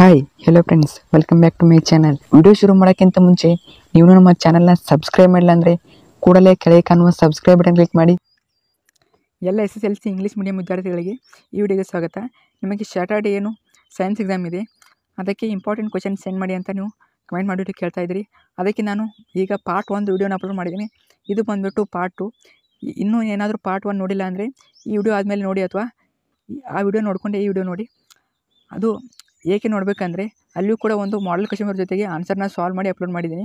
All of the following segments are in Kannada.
hi hello friends welcome back to my channel video ಶುರು ಮಾಡೋಕ್ಕಿಂತ ಮುಂಚೆ ನೀವು ನಮ್ಮ ಚಾನಲ್ನ ಸಬ್ಸ್ಕ್ರೈಬ್ ಮಾಡಿಲ್ಲ ಅಂದರೆ ಕೂಡಲೇ ಕೆಳಗೆ ಕಾಣುವ ಸಬ್ಸ್ಕ್ರೈಬ್ ಬಟನ್ ಕ್ಲಿಕ್ ಮಾಡಿ ಎಲ್ಲ S S L C English medium ವಿದ್ಯಾರ್ಥಿಗಳಿಗೆ ಈ ವಿಡಿಯೋಗೆ ಸ್ವಾಗತ ನಿಮಗೆ ಸ್ಯಾಟರ್ಡೇ ಏನು ಸೈನ್ಸ್ ಎಕ್ಸಾಮ್ ಇದೆ ಅದಕ್ಕೆ ಇಂಪಾರ್ಟೆಂಟ್ ಕ್ವೆಶನ್ ಸೆಂಡ್ ಮಾಡಿ ಅಂತ ನೀವು ಕಮೆಂಟ್ ಮಾಡಿಬಿಟ್ಟು ಕೇಳ್ತಾ ಇದ್ದೀರಿ ಅದಕ್ಕೆ ನಾನು ಈಗ ಪಾರ್ಟ್ ಒಂದು ವಿಡಿಯೋನ ಅಪ್ಲೋಡ್ ಮಾಡಿದ್ದೀನಿ ಇದು ಬಂದುಬಿಟ್ಟು ಪಾರ್ಟ್ ಟು ಇನ್ನೂ ಏನಾದರೂ ಪಾರ್ಟ್ ಒನ್ ನೋಡಿಲ್ಲ ಅಂದರೆ ಈ ವಿಡಿಯೋ ಆದಮೇಲೆ ನೋಡಿ ಅಥವಾ ಆ ವಿಡಿಯೋ ನೋಡಿಕೊಂಡೆ ಈ ವಿಡಿಯೋ ನೋಡಿ ಅದು ಏಕೆ ನೋಡಬೇಕಂದ್ರೆ ಅಲ್ಲಿಯೂ ಕೂಡ ಒಂದು ಮಾಡಲ್ ಕಸ್ಟಮರ್ ಜೊತೆಗೆ ಆನ್ಸರ್ನ ಸಾಲ್ವ್ ಮಾಡಿ ಅಪ್ಲೋಡ್ ಮಾಡಿದ್ದೀನಿ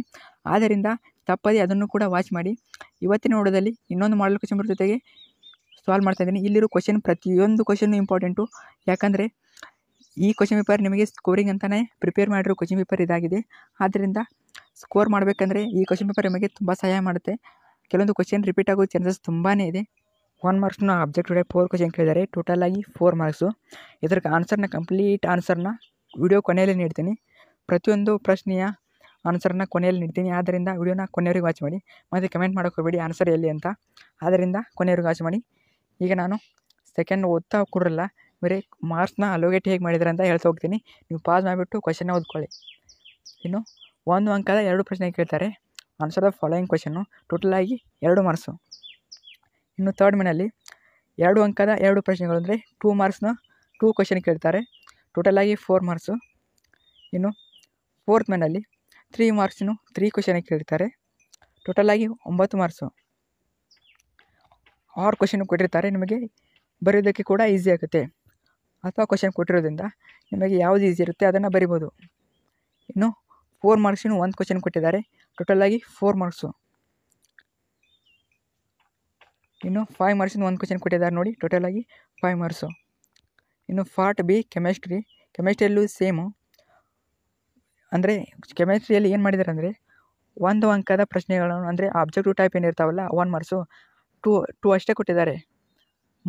ಆದ್ದರಿಂದ ತಪ್ಪದೆ ಅದನ್ನು ಕೂಡ ವಾಚ್ ಮಾಡಿ ಇವತ್ತಿನ ನೋಡೋದಲ್ಲಿ ಇನ್ನೊಂದು ಮಾಡಲ್ ಕಸ್ಟಮರ್ ಜೊತೆಗೆ ಸಾಲ್ವ್ ಮಾಡ್ತಾ ಇದ್ದೀನಿ ಇಲ್ಲಿರೋ ಕ್ವಶನ್ ಪ್ರತಿಯೊಂದು ಕ್ವಶನ್ನು ಇಂಪಾರ್ಟೆಂಟು ಯಾಕಂದರೆ ಈ ಕ್ವಶನ್ ಪೇಪರ್ ನಿಮಗೆ ಸ್ಕೋರಿಂಗ್ ಅಂತಲೇ ಪ್ರಿಪೇರ್ ಮಾಡಿರೋ ಕ್ವಶನ್ ಪೇಪರ್ ಇದಾಗಿದೆ ಆದ್ದರಿಂದ ಸ್ಕೋರ್ ಮಾಡಬೇಕಂದ್ರೆ ಈ ಕ್ವಶನ್ ಪೇಪರ್ ನಿಮಗೆ ತುಂಬ ಸಹಾಯ ಮಾಡುತ್ತೆ ಕೆಲವೊಂದು ಕ್ವಶನ್ ರಿಪೀಟ್ ಆಗೋ ಚಾನ್ಸಸ್ ತುಂಬಾ ಇದೆ ಒನ್ ಮಾರ್ಕ್ಸ್ನ ಅಬ್ಜೆಕ್ಟ್ ಒಳಗೆ ಫೋರ್ ಕ್ವಶನ್ ಕೇಳಿದ್ದಾರೆ ಟೋಟಲ್ ಆಗಿ ಫೋರ್ ಮಾರ್ಕ್ಸು ಇದಕ್ಕೆ ಆನ್ಸರ್ನ ಕಂಪ್ಲೀಟ್ ಆನ್ಸರ್ನ ವಿಡಿಯೋ ಕೊನೆಯಲ್ಲಿ ನೀಡ್ತೀನಿ ಪ್ರತಿಯೊಂದು ಪ್ರಶ್ನೆಯ ಆನ್ಸರ್ನ ಕೊನೆಯಲ್ಲಿ ನೀಡ್ತೀನಿ ಆದ್ದರಿಂದ ವಿಡಿಯೋನ ಕೊನೆಯವ್ರಿಗೆ ವಾಚ್ ಮಾಡಿ ಮತ್ತು ಕಮೆಂಟ್ ಮಾಡೋಕ್ಕೆ ಹೋಗಬೇಡಿ ಆನ್ಸರ್ ಎಲ್ಲಿ ಅಂತ ಆದ್ದರಿಂದ ಕೊನೆಯವ್ರಿಗೆ ವಾಚ್ ಮಾಡಿ ಈಗ ನಾನು ಸೆಕೆಂಡ್ ಓದ್ತಾ ಕೊಡ್ರಲ್ಲ ಬೇರೆ ಮಾರ್ಕ್ಸ್ನ ಅಲೋಗೇಟ್ ಹೇಗೆ ಮಾಡಿದ್ರೆ ಅಂತ ಹೇಳ್ತಾ ಹೋಗ್ತೀನಿ ನೀವು ಪಾಸ್ ಮಾಡಿಬಿಟ್ಟು ಕ್ವಶನ್ನ ಓದ್ಕೊಳ್ಳಿ ಇನ್ನು ಒಂದು ಅಂಕದ ಎರಡು ಪ್ರಶ್ನೆ ಕೇಳ್ತಾರೆ ಆನ್ಸರ್ ದ ಫಾಲೋಯಿಂಗ್ ಕ್ವಶನ್ನು ಟೋಟಲಾಗಿ ಎರಡು ಮಾರ್ಕ್ಸು ಇನ್ನು ಥರ್ಡ್ ಮಿನಲ್ಲಿ ಎರಡು ಅಂಕದ ಎರಡು ಪ್ರಶ್ನೆಗಳು ಅಂದರೆ ಟೂ ಮಾರ್ಕ್ಸ್ನ ಟೂ ಕ್ವಶನ್ ಕೇಳ್ತಾರೆ ಟೋಟಲಾಗಿ ಫೋರ್ ಮಾರ್ಕ್ಸು ಇನ್ನು ಫೋರ್ತ್ ಮೇನಲ್ಲಿ ತ್ರೀ ಮಾರ್ಕ್ಸ್ನು ತ್ರೀ ಕ್ವಶನ್ ಕೇಳ್ತಾರೆ ಟೋಟಲಾಗಿ ಒಂಬತ್ತು ಮಾರ್ಕ್ಸು ಆರು ಕ್ವಶನ್ ಕೊಟ್ಟಿರ್ತಾರೆ ನಿಮಗೆ ಬರೆಯೋದಕ್ಕೆ ಕೂಡ ಈಸಿ ಆಗುತ್ತೆ ಅಥವಾ ಕ್ವಶನ್ ಕೊಟ್ಟಿರೋದ್ರಿಂದ ನಿಮಗೆ ಯಾವುದು ಈಸಿ ಇರುತ್ತೆ ಅದನ್ನು ಬರಿಬೋದು ಇನ್ನು ಫೋರ್ ಮಾರ್ಕ್ಸಿನೂ ಒಂದು ಕ್ವಶನ್ ಕೊಟ್ಟಿದ್ದಾರೆ ಟೋಟಲಾಗಿ ಫೋರ್ ಮಾರ್ಕ್ಸು ಇನ್ನು ಫೈವ್ ಮಾರ್ಕ್ಸಿಂದ ಒಂದು ಕ್ವಶನ್ ಕೊಟ್ಟಿದ್ದಾರೆ ನೋಡಿ ಟೋಟಲಾಗಿ ಫೈವ್ ಮಾರ್ಕ್ಸು ಇನ್ನು ಫಾರ್ಟ್ ಬಿ ಕೆಮಿಸ್ಟ್ರಿ ಕೆಮಿಸ್ಟ್ರಿಯಲ್ಲೂ ಸೇಮು ಅಂದರೆ ಕೆಮಿಸ್ಟ್ರಿಯಲ್ಲಿ ಏನು ಮಾಡಿದ್ದಾರೆ ಅಂದರೆ ಒಂದು ಅಂಕದ ಪ್ರಶ್ನೆಗಳನ್ನು ಅಂದರೆ ಆಬ್ಜೆಕ್ಟಿವ್ ಟೈಪ್ ಏನಿರ್ತಾವಲ್ಲ ಒನ್ ಮಾರ್ಕ್ಸು ಟೂ ಟೂ ಅಷ್ಟೇ ಕೊಟ್ಟಿದ್ದಾರೆ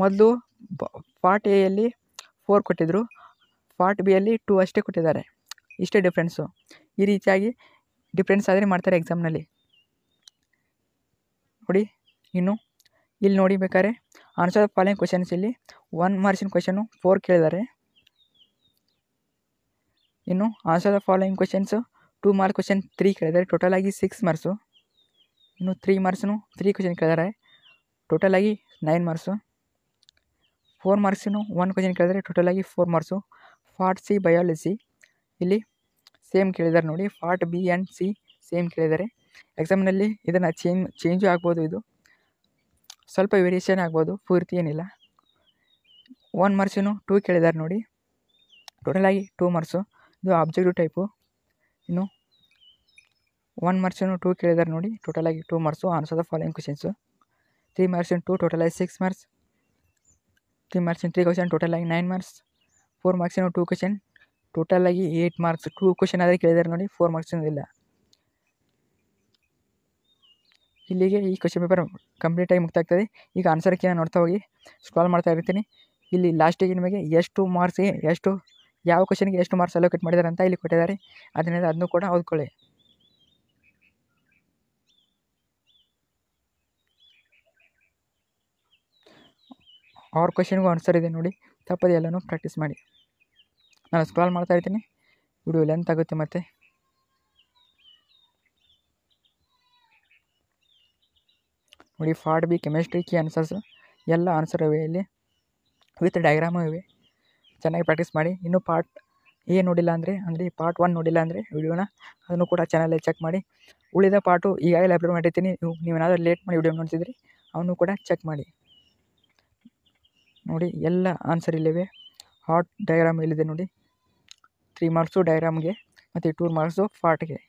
ಮೊದಲು ಫಾರ್ಟ್ ಎಯಲ್ಲಿ ಫೋರ್ ಕೊಟ್ಟಿದ್ದರು ಫಾರ್ಟ್ ಬಿಯಲ್ಲಿ ಟೂ ಅಷ್ಟೇ ಕೊಟ್ಟಿದ್ದಾರೆ ಇಷ್ಟೇ ಡಿಫ್ರೆನ್ಸು ಈ ರೀತಿಯಾಗಿ ಡಿಫ್ರೆನ್ಸ್ ಆದರೆ ಮಾಡ್ತಾರೆ ಎಕ್ಸಾಮ್ನಲ್ಲಿ ನೋಡಿ ಇನ್ನು ಇಲ್ಲಿ ನೋಡಿ ಬೇಕಾದ್ರೆ ಆನ್ಸರ್ ಫಾಲೋಯಿಂಗ್ ಕ್ವೆಶನ್ಸ್ ಇಲ್ಲಿ ಒನ್ ಮಾರ್ಕ್ಸಿನ ಕ್ವೆಶನು ಫೋರ್ ಕೇಳಿದ್ದಾರೆ ಇನ್ನು answer of following questions two mark question three ಕೇಳಿದ್ದಾರೆ ಟೋಟಲ್ ಆಗಿ ಸಿಕ್ಸ್ ಮಾರ್ಕ್ಸು ಇನ್ನು ತ್ರೀ ಮಾರ್ಕ್ಸ್ನು ತ್ರೀ ಕ್ವೆಶನ್ ಕೇಳಿದ್ದಾರೆ ಟೋಟಲ್ ಆಗಿ ನೈನ್ ಮಾರ್ಕ್ಸು ಫೋರ್ ಮಾರ್ಕ್ಸಿನೂ ಒನ್ ಕ್ವೆಶನ್ ಕೇಳಿದರೆ ಟೋಟಲ್ ಆಗಿ four marks part C biology ಇಲ್ಲಿ ಸೇಮ್ ಕೇಳಿದ್ದಾರೆ ನೋಡಿ part B and C same ಕೇಳಿದ್ದಾರೆ ಎಕ್ಸಾಮ್ನಲ್ಲಿ ಇದನ್ನು ಚೇಂಜ್ ಚೇಂಜು ಆಗ್ಬೋದು ಇದು ಸ್ವಲ್ಪ ವೇರಿಯೇಷನ್ ಆಗ್ಬೋದು ಪೂರ್ತಿ ಏನಿಲ್ಲ ಒನ್ ಮಾರ್ಕ್ಸಿನೂ ಟೂ ಕೇಳಿದ್ದಾರೆ ನೋಡಿ ಟೋಟಲಾಗಿ ಟೂ ಮರ್ಸು ಇದು ಆಬ್ಜೆಕ್ಟಿವ್ ಟೈಪು ಇನ್ನು ಒನ್ ಮಾರ್ಕ್ಸನ್ನು ಟೂ ಕೇಳಿದ್ದಾರೆ ನೋಡಿ ಟೋಟಲಾಗಿ two marks answer the following questions three marks in two ಟೋಟಲಾಗಿ six marks three marks in three total ಟೋಟಲಾಗಿ ನೈನ್ ಮಾರ್ಕ್ಸ್ ಫೋರ್ ಮಾರ್ಕ್ಸಿನ ಟೂ ಟೋಟಲ್ ಟೋಟಲಾಗಿ ಏಯ್ಟ್ ಮಾರ್ಕ್ಸ್ ಟೂ ಕ್ವಶನ್ ಆದರೆ ಕೇಳಿದ್ದಾರೆ ನೋಡಿ ಫೋರ್ ಮಾರ್ಕ್ಸ್ ಇಲ್ಲ ಇಲ್ಲಿಗೆ ಈ ಕ್ವಶನ್ ಪೇಪರ್ ಕಂಪ್ಲೀಟಾಗಿ ಆಗ್ತದೆ ಈಗ ಆನ್ಸರ್ ನಾನು ನೋಡ್ತಾ ಹೋಗಿ ಸ್ಕ್ರಾಲ್ ಮಾಡ್ತಾ ಇರ್ತೀನಿ ಇಲ್ಲಿ ಲಾಸ್ಟಿಗೆ ನಿಮಗೆ ಎಷ್ಟು ಮಾರ್ಕ್ಸ್ ಎಷ್ಟು ಯಾವ ಕ್ವಶನ್ಗೆ ಎಷ್ಟು ಮಾರ್ಕ್ಸ್ ಅಲೋಕೇಟ್ ಮಾಡಿದ್ದಾರೆ ಅಂತ ಇಲ್ಲಿ ಕೊಟ್ಟಿದ್ದಾರೆ ಅದರಿಂದ ಅದನ್ನು ಕೂಡ ಓದ್ಕೊಳ್ಳಿ ಅವ್ರ ಕ್ವಶನ್ಗೂ ಆನ್ಸರ್ ಇದೆ ನೋಡಿ ತಪ್ಪದೆ ಎಲ್ಲನೂ ಪ್ರಾಕ್ಟೀಸ್ ಮಾಡಿ ನಾನು ಸ್ಕ್ರಾಲ್ ಮಾಡ್ತಾ ಇರ್ತೀನಿ ವಿಡಿಯೋ ಲೆಂತ್ ಆಗುತ್ತೆ ಮತ್ತು ನೋಡಿ ಫಾರ್ಟ್ ಬಿ ಕೆಮಿಸ್ಟ್ರಿ ಕಿ ಆನ್ಸರ್ಸ್ ಎಲ್ಲ ಆನ್ಸರ್ ಇವೆ ಇಲ್ಲಿ ವಿತ್ ಡಯಾಗ್ರಾಮು ಇವೆ ಚೆನ್ನಾಗಿ ಪ್ರಾಕ್ಟೀಸ್ ಮಾಡಿ ಇನ್ನೂ ಪಾರ್ಟ್ ಏ ನೋಡಿಲ್ಲ ಅಂದರೆ ಅಂದರೆ ಪಾರ್ಟ್ ಒನ್ ನೋಡಿಲ್ಲ ಅಂದರೆ ವಿಡಿಯೋನ ಅದನ್ನು ಕೂಡ ಚಾನಲಲ್ಲಿ ಚೆಕ್ ಮಾಡಿ ಉಳಿದ ಪಾರ್ಟು ಈಗಾಗಲೇ ಅಪ್ಲೋಡ್ ಮಾಡಿರ್ತೀನಿ ನೀವು ನೀವೇನಾದರೂ ಲೇಟ್ ಮಾಡಿ ವಿಡಿಯೋ ನೋಡ್ತಿದ್ರಿ ಅವನು ಕೂಡ ಚೆಕ್ ಮಾಡಿ ನೋಡಿ ಎಲ್ಲ ಆನ್ಸರ್ ಇಲ್ಲಿವೆ ಹಾಟ್ ಡಯಾಗ್ರಾಮ್ ಇಲ್ಲಿದೆ ನೋಡಿ ತ್ರೀ ಮಾರ್ಕ್ಸು ಡಯಾಗ್ರಾಮ್ಗೆ ಮತ್ತು ಟೂ ಮಾರ್ಕ್ಸು ಫಾರ್ಟ್ಗೆ